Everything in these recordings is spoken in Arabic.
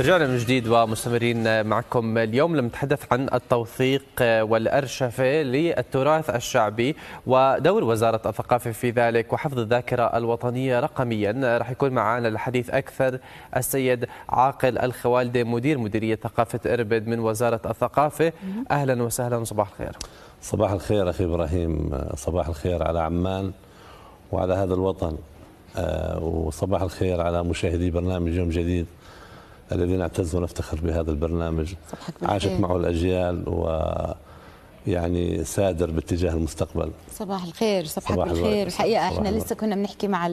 رجعنا من جديد ومستمرين معكم اليوم لم نتحدث عن التوثيق والأرشفة للتراث الشعبي ودور وزارة الثقافة في ذلك وحفظ الذاكرة الوطنية رقميا رح يكون معنا الحديث أكثر السيد عاقل الخوالدي مدير مديرية ثقافة إربد من وزارة الثقافة أهلا وسهلا وصباح الخير صباح الخير أخي إبراهيم صباح الخير على عمان وعلى هذا الوطن آه، وصباح الخير على مشاهدي برنامج يوم جديد الذي نعتز ونفتخر بهذا البرنامج عاشت معه الأجيال و يعني سادر باتجاه المستقبل صباح الخير صباح, صباح الخير الحقيقه احنا لسه كنا بنحكي مع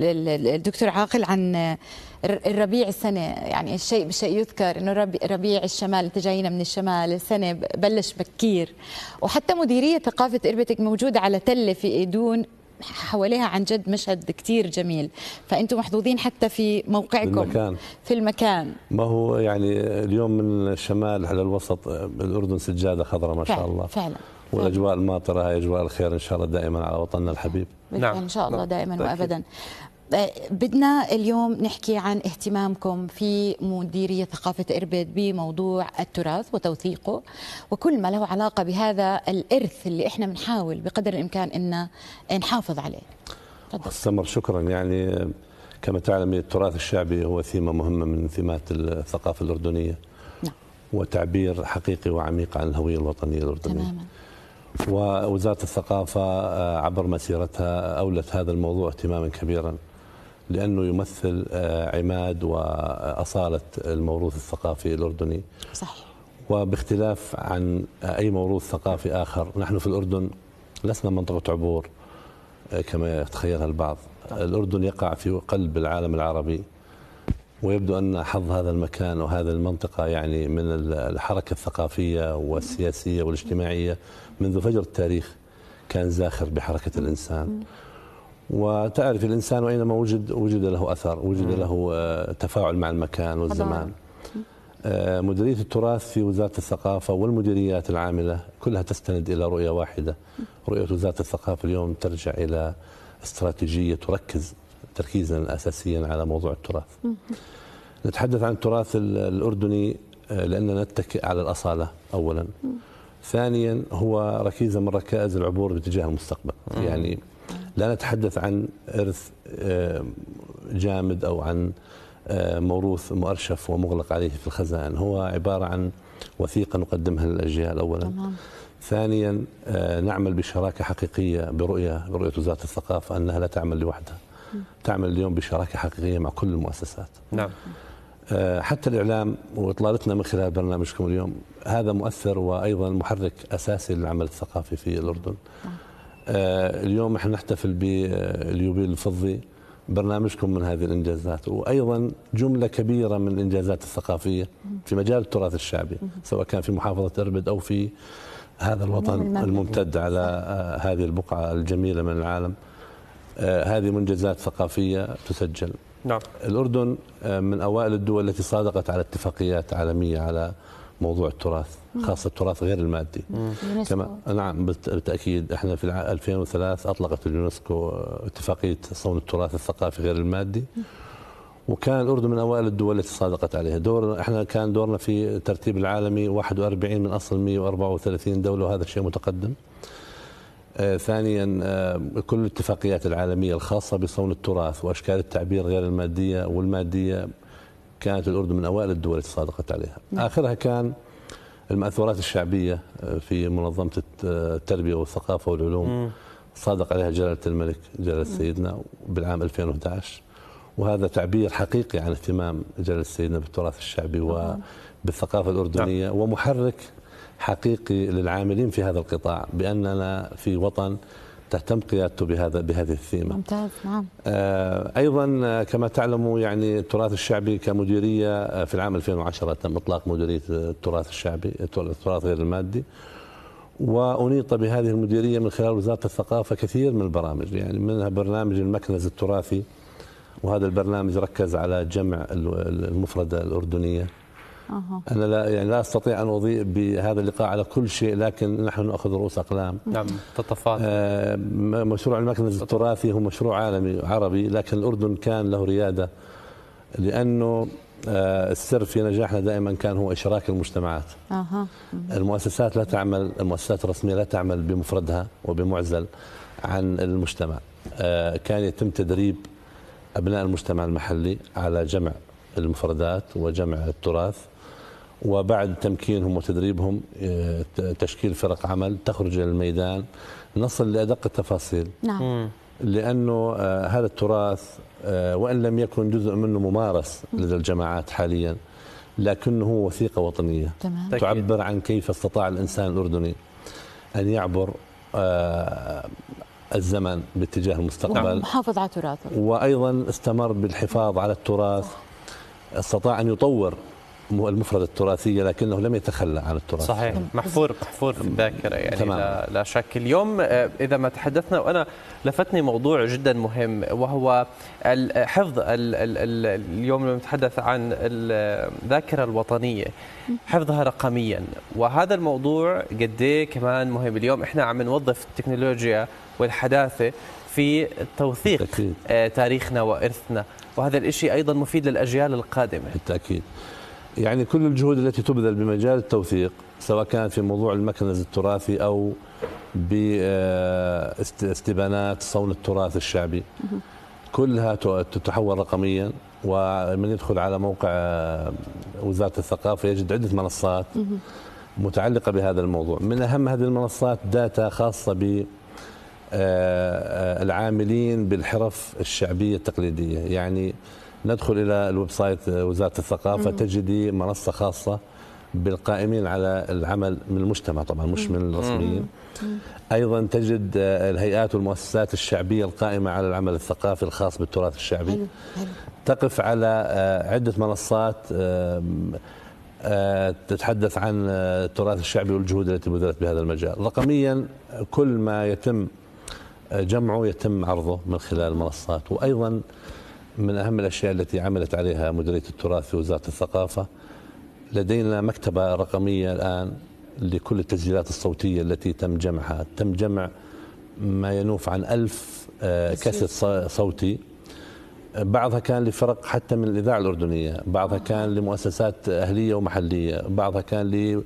الدكتور عاقل عن الربيع السنة يعني الشيء بشيء يذكر انه ربيع الشمال انت جاينا من الشمال السنة بلش بكير وحتى مديرية ثقافة اربتك موجودة على تلة في ايدون حواليها عن جد مشهد كتير جميل فانتم محظوظين حتى في موقعكم المكان. في المكان ما هو يعني اليوم من الشمال على الوسط الاردن سجاده خضراء ما شاء الله فعلا والاجواء الماطره هي اجواء الخير ان شاء الله دائما على وطننا الحبيب نعم ان شاء الله نعم. دائما وابدا آه، بدنا اليوم نحكي عن اهتمامكم في مديرية ثقافة إربد بموضوع التراث وتوثيقه وكل ما له علاقة بهذا الإرث اللي إحنا بنحاول بقدر الإمكان أن نحافظ عليه السمر شكرا يعني كما تعلم التراث الشعبي هو ثيمة مهمة من ثيمات الثقافة الأردنية نعم. وتعبير حقيقي وعميق عن الهوية الوطنية الأردنية تماما. ووزارة الثقافة آه، عبر مسيرتها أولت هذا الموضوع اهتماما كبيرا لانه يمثل آه، عماد واصاله الموروث الثقافي الاردني صحيح وباختلاف عن آه، اي موروث ثقافي اخر نحن في الاردن لسنا منطقه عبور آه، كما يتخيلها البعض الاردن يقع في قلب العالم العربي ويبدو ان حظ هذا المكان وهذه المنطقه يعني من الحركه الثقافيه والسياسيه والاجتماعيه منذ فجر التاريخ كان زاخر بحركه الانسان وتعرف الإنسان اينما وجد وجد له أثر وجد له آه، تفاعل مع المكان والزمان آه، مديرية التراث في وزارة الثقافة والمديريات العاملة كلها تستند إلى رؤية واحدة رؤية وزارة الثقافة اليوم ترجع إلى استراتيجية تركز تركيزا أساسيا على موضوع التراث نتحدث عن التراث الأردني آه، لأننا نتكئ على الأصالة أولا ثانيا هو ركيزة من ركائز العبور باتجاه المستقبل يعني لا نتحدث عن إرث آه، جامد أو عن آه، موروث مؤرشف ومغلق عليه في الخزائن هو عبارة عن وثيقة نقدمها للأجيال أولا تمام. ثانيا آه، نعمل بشراكة حقيقية برؤية برؤية وزارة الثقافة أنها لا تعمل لوحدها تعمل اليوم بشراكة حقيقية مع كل المؤسسات نعم حتى الإعلام وإطلالتنا من خلال برنامجكم اليوم هذا مؤثر وأيضا محرك أساسي للعمل الثقافي في الأردن نعم. آه، اليوم احنا نحتفل باليوبيل الفضي برنامجكم من هذه الانجازات وايضا جمله كبيره من الانجازات الثقافيه في مجال التراث الشعبي سواء كان في محافظه اربد او في هذا الوطن الممتد على آه، هذه البقعه الجميله من العالم آه، هذه منجزات ثقافيه تسجل نعم الاردن من اوائل الدول التي صادقت على اتفاقيات عالميه على موضوع التراث خاصه التراث غير المادي كما نعم بالتاكيد احنا في 2003 اطلقت اليونسكو اتفاقيه صون التراث الثقافي غير المادي وكان الاردن من اوائل الدول التي صادقت عليها دور احنا كان دورنا في الترتيب العالمي 41 من اصل 134 دوله وهذا شيء متقدم آه ثانيا آه كل الاتفاقيات العالمية الخاصة بصون التراث وأشكال التعبير غير المادية والمادية كانت الأردن من أوائل الدول التي صادقت عليها آخرها كان المأثورات الشعبية آه، في منظمة آه، التربية والثقافة والعلوم صادق عليها جلالة الملك جلالة سيدنا بالعام 2011 وهذا تعبير حقيقي عن اهتمام جلالة سيدنا بالتراث الشعبي وبالثقافة الأردنية نعم. ومحرك حقيقي للعاملين في هذا القطاع بأننا في وطن تهتم قيادته بهذا بهذه الثيمه. ممتاز نعم. آه، ايضا آه، كما تعلموا يعني التراث الشعبي كمديريه آه، في العام 2010 تم اطلاق مديريه التراث الشعبي التراث غير المادي. وانيط بهذه المديريه من خلال وزاره الثقافه كثير من البرامج يعني منها برنامج المكنز التراثي وهذا البرنامج ركز على جمع المفرده الاردنيه انا لا يعني لا استطيع ان اضيء بهذا اللقاء على كل شيء لكن نحن ناخذ رؤوس اقلام نعم تطفات آه مشروع المكنز التراثي هو مشروع عالمي عربي لكن الاردن كان له رياده لانه آه، السر في نجاحنا دائما كان هو اشراك المجتمعات أه. المؤسسات لا تعمل المؤسسات الرسميه لا تعمل بمفردها وبمعزل عن المجتمع آه، كان يتم تدريب ابناء المجتمع المحلي على جمع المفردات وجمع التراث وبعد تمكينهم وتدريبهم آه، تشكيل فرق عمل تخرج الى الميدان نصل لادق التفاصيل نعم لانه آه، هذا التراث آه، وان لم يكن جزء منه ممارس لدى الجماعات حاليا لكنه وثيقه وطنيه تمام. تعبر عن كيف استطاع الانسان الاردني ان يعبر الزمن باتجاه المستقبل نعم. محافظ على تراثه وايضا استمر بالحفاظ على التراث استطاع ان يطور المفردة التراثية لكنه لم يتخلى عن التراث صحيح محفور محفور في الذاكرة يعني تمام. لا, لا شك اليوم آه، إذا ما تحدثنا وأنا لفتني موضوع جدا مهم وهو حفظ اليوم لما نتحدث عن الذاكرة الوطنية حفظها رقميا وهذا الموضوع قد إيه كمان مهم اليوم احنا عم نوظف التكنولوجيا والحداثة في توثيق بالتأكيد. آه، تاريخنا وإرثنا وهذا الشيء أيضا مفيد للأجيال القادمة بالتأكيد يعني كل الجهود التي تبذل بمجال التوثيق سواء كان في موضوع المكنز التراثي او باستبانات آه، صون التراث الشعبي كلها تتحول رقميا ومن يدخل على موقع آه، وزاره الثقافه يجد عده منصات متعلقه بهذا الموضوع من اهم هذه المنصات داتا خاصه ب آه، العاملين بالحرف الشعبيه التقليديه يعني ندخل الى الويب سايت آه، وزاره الثقافه تجدي منصه خاصه بالقائمين على العمل من المجتمع طبعا مش من الرسميين ايضا تجد آه، الهيئات والمؤسسات الشعبيه القائمه على العمل الثقافي الخاص بالتراث الشعبي حلو. حلو. تقف على آه، عده منصات تتحدث عن التراث الشعبي والجهود التي بذلت بهذا المجال رقميا كل ما يتم جمعه يتم عرضه من خلال المنصات وايضا من أهم الأشياء التي عملت عليها مديرية التراث في وزارة الثقافة لدينا مكتبة رقمية الآن لكل التسجيلات الصوتية التي تم جمعها تم جمع ما ينوف عن ألف آه، كاسيت صوتي بعضها كان لفرق حتى من الإذاعة الأردنية بعضها آه. كان لمؤسسات أهلية ومحلية بعضها كان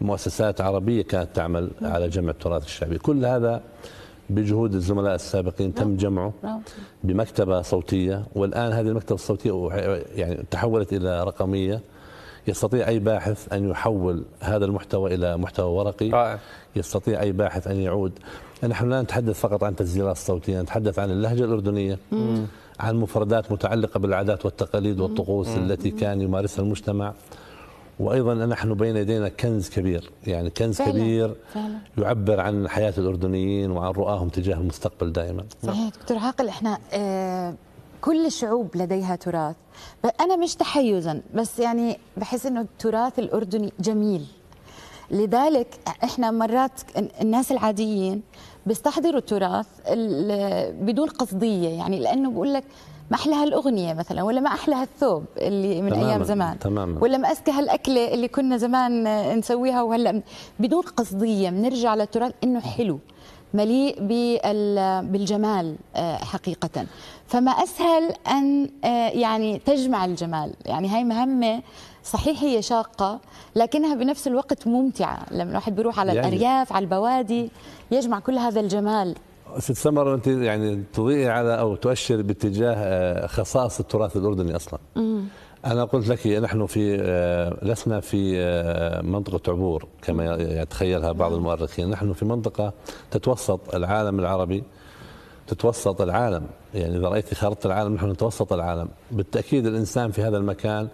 لمؤسسات عربية كانت تعمل آه. على جمع التراث الشعبي كل هذا بجهود الزملاء السابقين تم نعم. جمعه نعم. بمكتبه صوتيه والان هذه المكتبه الصوتيه يعني تحولت الى رقميه يستطيع اي باحث ان يحول هذا المحتوى الى محتوى ورقي رائع. يستطيع اي باحث ان يعود نحن لا نتحدث فقط عن تسجيلات صوتيه نتحدث عن اللهجه الاردنيه مم. عن مفردات متعلقه بالعادات والتقاليد والطقوس التي كان يمارسها المجتمع وايضا نحن بين يدينا كنز كبير يعني كنز فعلا. كبير فعلا. يعبر عن حياه الاردنيين وعن رؤاهم تجاه المستقبل دائما صحيح نعم. دكتور عاقل احنا آه، كل الشعوب لديها تراث انا مش تحيزا بس يعني بحس انه التراث الاردني جميل لذلك احنا مرات الناس العاديين بيستحضروا التراث بدون قصديه يعني لانه بقول لك ما احلى هالاغنيه مثلا ولا ما احلى هالثوب اللي من تماماً ايام زمان تماما ولا ما اذكى هالاكله اللي كنا زمان نسويها وهلا بدون قصديه بنرجع للتراث انه حلو مليء بالجمال آه، حقيقه فما اسهل ان آه، يعني تجمع الجمال يعني هاي مهمه صحيح هي شاقة لكنها بنفس الوقت ممتعة لما الواحد بيروح على يعني الأرياف على البوادي يجمع كل هذا الجمال ست سمر انت يعني تضيئي على او تؤشر باتجاه آه، خصائص التراث الاردني اصلا انا قلت لك نحن في آه، لسنا في آه، منطقه عبور كما يتخيلها بعض المؤرخين نحن في منطقه تتوسط العالم العربي تتوسط العالم يعني اذا رايت خارطه العالم نحن نتوسط العالم بالتاكيد الانسان في هذا المكان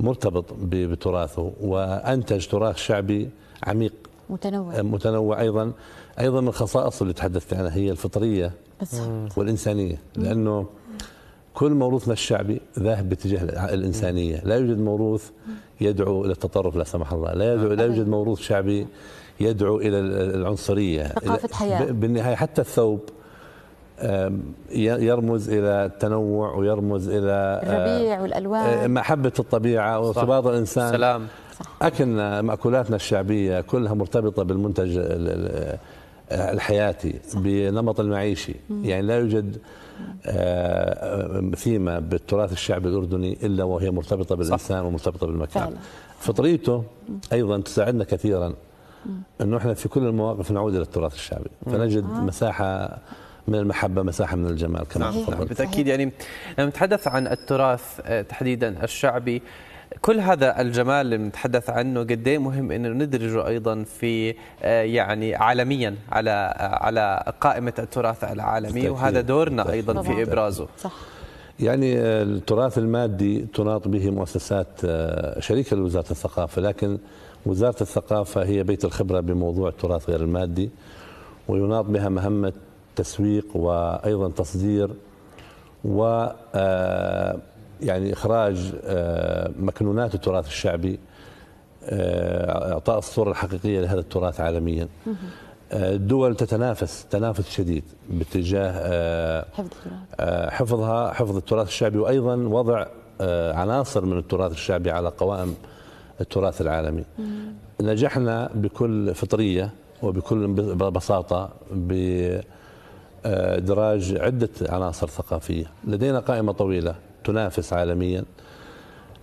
مرتبط بتراثه وانتج تراث شعبي عميق متنوع متنوع ايضا ايضا من الخصائص اللي تحدثت عنها هي الفطريه بالضبط. والانسانيه لانه كل موروثنا الشعبي ذاهب باتجاه الانسانيه، لا يوجد موروث يدعو الى التطرف لا سمح الله، لا يدعو لا يوجد موروث شعبي يدعو الى العنصريه ثقافه حياه بالنهايه حتى الثوب يرمز الى التنوع ويرمز الى آه، الربيع والالوان آه، محبه الطبيعه وارتباط الانسان سلام اكلنا ماكولاتنا الشعبيه كلها مرتبطه بالمنتج آه، الحياتي بنمط المعيشي يعني لا يوجد ثيمه آه، بالتراث الشعبي الاردني الا وهي مرتبطه بالانسان صح. ومرتبطه بالمكان فعلا. فطريته ايضا تساعدنا كثيرا انه احنا في كل المواقف نعود الى التراث الشعبي فنجد آه. مساحه من المحبه مساحه من الجمال كما تفضلت بالتاكيد يعني لما نتحدث عن التراث آه، تحديدا الشعبي كل هذا الجمال اللي بنتحدث عنه قد ايه مهم انه ندرجه ايضا في آه، يعني عالميا على آه، على قائمه التراث العالمي بالتأكيد. وهذا دورنا بالتأكيد. ايضا في ابرازه صح يعني التراث المادي تناط به مؤسسات آه، شريكه لوزاره الثقافه لكن وزاره الثقافه هي بيت الخبره بموضوع التراث غير المادي ويناط بها مهمه تسويق وايضا تصدير و يعني إخراج آه، مكنونات التراث الشعبي آه، إعطاء الصورة الحقيقية لهذا التراث عالميا آه، الدول تتنافس تنافس شديد باتجاه حفظها حفظ التراث الشعبي وأيضا وضع عناصر من التراث الشعبي على قوائم التراث العالمي نجحنا بكل فطرية وبكل بساطة ب ادراج عده عناصر ثقافيه، لدينا قائمه طويله تنافس عالميا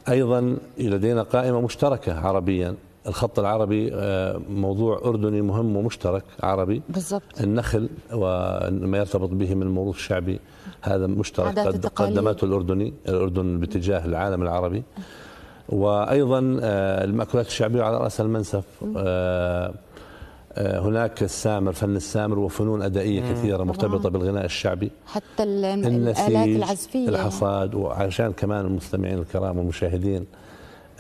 ايضا لدينا قائمه مشتركه عربيا الخط العربي آه، موضوع اردني مهم ومشترك عربي بالزبط. النخل وما يرتبط به من الموروث الشعبي هذا مشترك قد قدمته الاردني الاردن باتجاه العالم العربي أه. وايضا آه، الماكولات الشعبيه على راس المنسف آه، هناك السامر فن السامر وفنون أدائية مم. كثيرة مرتبطة بالغناء الشعبي حتى الآلات العزفية الحصاد وعشان كمان المستمعين الكرام والمشاهدين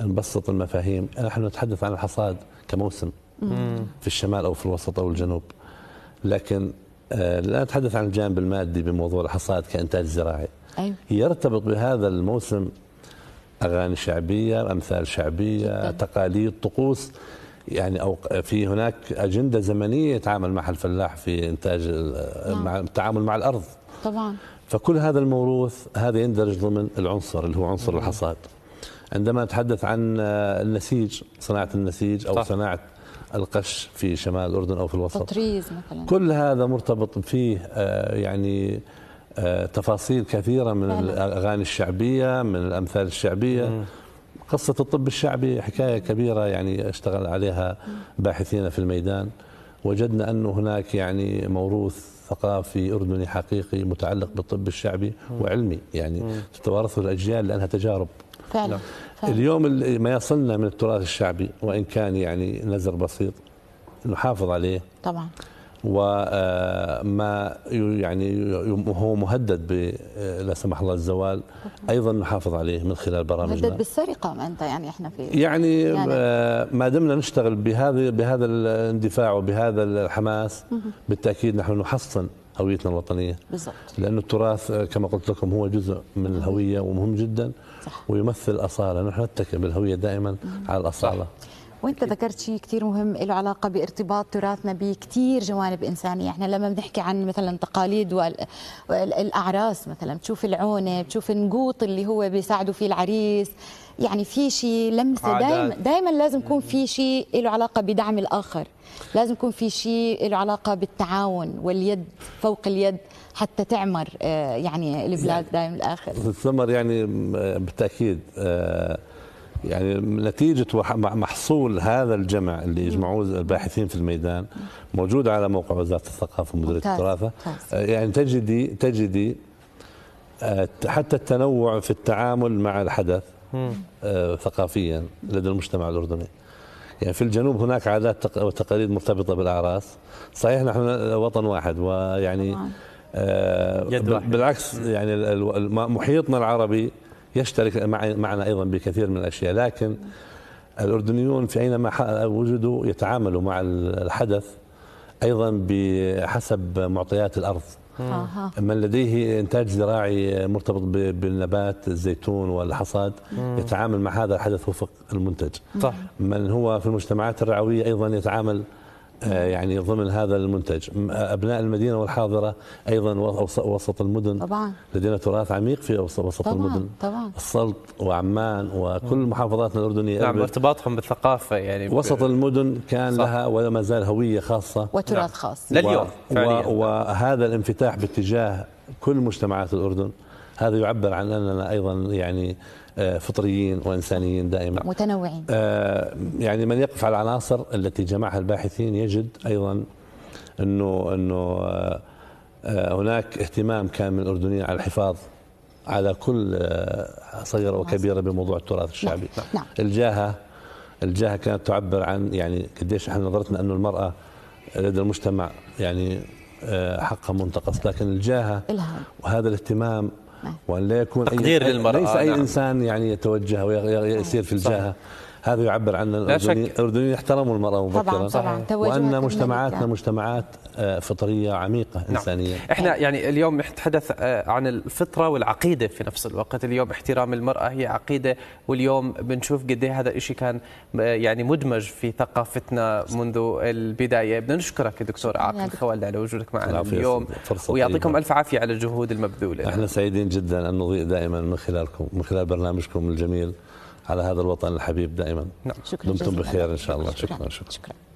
نبسط المفاهيم نحن نتحدث عن الحصاد كموسم مم. في الشمال أو في الوسط أو الجنوب لكن آه، لا نتحدث عن الجانب المادي بموضوع الحصاد كإنتاج زراعي أيوه. يرتبط بهذا الموسم أغاني شعبية أمثال شعبية جداً. تقاليد طقوس يعني او في هناك اجنده زمنيه يتعامل معها الفلاح في انتاج نعم. مع التعامل مع الارض طبعا فكل هذا الموروث هذا يندرج ضمن العنصر اللي هو عنصر نعم. الحصاد عندما نتحدث عن النسيج صناعه النسيج او صناعه القش في شمال الاردن او في الوسط تطريز مثلا كل هذا مرتبط فيه آه، يعني آه، تفاصيل كثيره من الاغاني الشعبيه من الامثال الشعبيه مم. قصة الطب الشعبي حكاية كبيرة يعني اشتغل عليها باحثين في الميدان وجدنا أن هناك يعني موروث ثقافي أردني حقيقي متعلق بالطب الشعبي وعلمي يعني تتوارثه الأجيال لأنها تجارب فعلا. نعم. فعلا. اليوم ما يصلنا من التراث الشعبي وإن كان يعني نزر بسيط نحافظ عليه طبعا وما يعني هو مهدد ب لا سمح الله الزوال ايضا نحافظ عليه من خلال برامجنا مهدد بالسرقه انت يعني احنا في يعني, يعني ما دمنا نشتغل بهذا بهذا الاندفاع وبهذا الحماس بالتاكيد نحن نحصن هويتنا الوطنيه بالضبط لانه التراث كما قلت لكم هو جزء من الهويه ومهم جدا صح. ويمثل اصاله نحن نتكئ بالهويه دائما على الاصاله صح. وانت ذكرت شيء كثير مهم له علاقه بارتباط تراثنا بكثير جوانب انسانيه، احنا لما بنحكي عن مثلا تقاليد والاعراس مثلا بتشوف العونه، بتشوف النقوط اللي هو بيساعدوا فيه العريس، يعني في شيء لمسه دائما دائما لازم يكون في شيء له علاقه بدعم الاخر، لازم يكون في شيء له علاقه بالتعاون واليد فوق اليد حتى تعمر آه، يعني البلاد يعني دائما الاخر. الثمر يعني آه، بالتاكيد آه، يعني نتيجة محصول هذا الجمع اللي يجمعوه الباحثين في الميدان موجود على موقع وزارة الثقافة ومديرية التراثة آه، يعني تجدي تجدي آه، حتى التنوع في التعامل مع الحدث آه، ثقافيا لدى المجتمع الأردني يعني في الجنوب هناك عادات وتقاليد مرتبطة بالأعراس صحيح نحن وطن واحد ويعني بالعكس يعني محيطنا العربي يشترك معنا أيضا بكثير من الأشياء لكن الأردنيون في أينما وجدوا يتعاملوا مع الحدث أيضا بحسب معطيات الأرض من لديه إنتاج زراعي مرتبط بالنبات الزيتون والحصاد يتعامل مع هذا الحدث وفق المنتج من هو في المجتمعات الرعوية أيضا يتعامل آه، يعني ضمن هذا المنتج آه، أبناء المدينة والحاضرة أيضا وسط المدن طبعا لدينا تراث عميق في وسط طبعا المدن طبعا السلط وعمان وكل محافظاتنا الأردنية نعم ارتباطهم بالثقافة يعني وسط المدن كان صح. لها ولا ما زال هوية خاصة وتراث نعم. خاص لليوم و... وهذا الانفتاح باتجاه كل مجتمعات الأردن هذا يعبر عن أننا أيضا يعني آه، فطريين وانسانيين دائما متنوعين آه، يعني من يقف على العناصر التي جمعها الباحثين يجد ايضا انه انه آه، هناك اهتمام كان من الاردنيين على الحفاظ على كل صغيره وكبيره نعم. بموضوع التراث نعم. الشعبي نعم. نعم. الجاهه الجاهه كانت تعبر عن يعني قديش احنا نظرتنا انه المراه لدى المجتمع يعني حقها منتقص لكن الجاهه وهذا الاهتمام وان لا يكون تقدير أي للمراه ليس اي نعم. انسان يعني يتوجه ويصير في الجاهه صح. هذا يعبر عن الأردنيين يحترموا المرأة مبكرا طبعا طبعا وأن مجتمعاتنا مجتمعات آه، فطرية عميقة نعم. إنسانية إحنا يعني اليوم نتحدث آه، عن الفطرة والعقيدة في نفس الوقت اليوم احترام المرأة هي عقيدة واليوم بنشوف قد إيه هذا الشيء كان آه، يعني مدمج في ثقافتنا منذ البداية بدنا نشكرك دكتور عاقل خوالد على وجودك معنا اليوم ويعطيكم ألف عافية على الجهود المبذولة احنا سعيدين جدا أن نضيء دائما من خلالكم من خلال برنامجكم الجميل على هذا الوطن الحبيب دائما نعم. شكرا دمتم بخير إن شاء الله شكرا شكرا, شكرا. شكرا.